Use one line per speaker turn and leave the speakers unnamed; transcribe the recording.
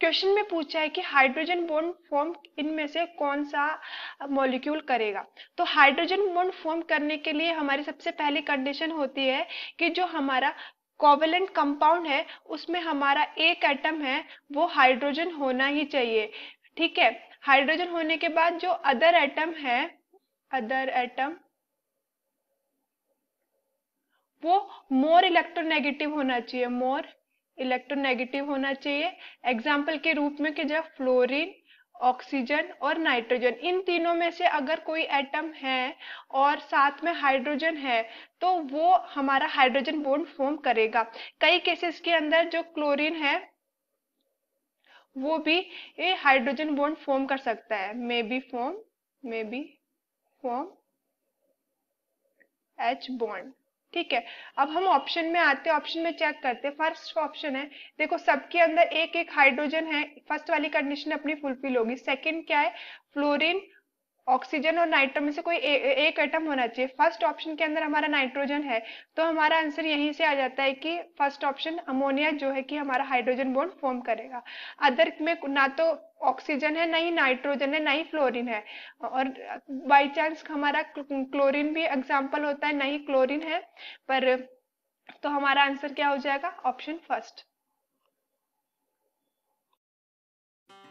question में पूछा है कि हाइड्रोजन बॉन्ड फॉर्म इनमें से कौन सा मॉलिक्यूल करेगा तो हाइड्रोजन बॉन्ड फॉर्म करने के लिए हमारी सबसे पहली कंडीशन होती है कि जो हमारा कोवेलेंट कंपाउंड है उसमें हमारा एक एटम है वो हाइड्रोजन होना ही चाहिए ठीक है हाइड्रोजन होने के बाद जो अदर एटम है अदर एटम वो मोर इलेक्ट्रोनेगेटिव होना चाहिए मोर इलेक्ट्रोनेगेटिव होना चाहिए एग्जाम्पल के रूप में कि जब फ्लोरीन ऑक्सीजन और नाइट्रोजन इन तीनों में से अगर कोई एटम है और साथ में हाइड्रोजन है तो वो हमारा हाइड्रोजन बोन्ड फॉर्म करेगा कई केसेस के अंदर जो क्लोरीन है वो भी ये हाइड्रोजन बोन्ड फॉर्म कर सकता है maybe form maybe form H bond ठीक है अब हम ऑप्शन में आते हैं ऑप्शन में चेक करते हैं फर्स्ट ऑप्शन है देखो सबके अंदर एक एक हाइड्रोजन है फर्स्ट वाली कंडीशन अपनी फुलफिल होगी सेकंड क्या है फ्लोरीन ऑक्सीजन और नाइट्रोजन में से कोई ए, ए, एक एटम होना चाहिए फर्स्ट ऑप्शन के अंदर हमारा नाइट्रोजन है तो हमारा आंसर यहीं से आ जाता है कि फर्स्ट ऑप्शन अमोनिया जो है कि हमारा हाइड्रोजन बोन फॉर्म करेगा अदर में ना तो ऑक्सीजन है ना ही नाइट्रोजन है ना ही फ्लोरिन है और बाय चांस हमारा क्लोरिन भी एग्जाम्पल होता है ना ही क्लोरिन है पर तो हमारा आंसर क्या हो जाएगा ऑप्शन फर्स्ट